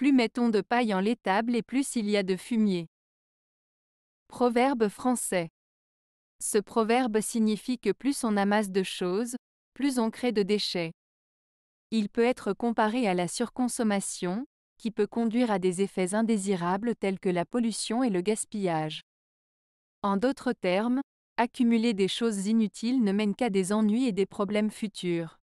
Plus mettons de paille en l'étable et plus il y a de fumier. Proverbe français. Ce proverbe signifie que plus on amasse de choses, plus on crée de déchets. Il peut être comparé à la surconsommation, qui peut conduire à des effets indésirables tels que la pollution et le gaspillage. En d'autres termes, accumuler des choses inutiles ne mène qu'à des ennuis et des problèmes futurs.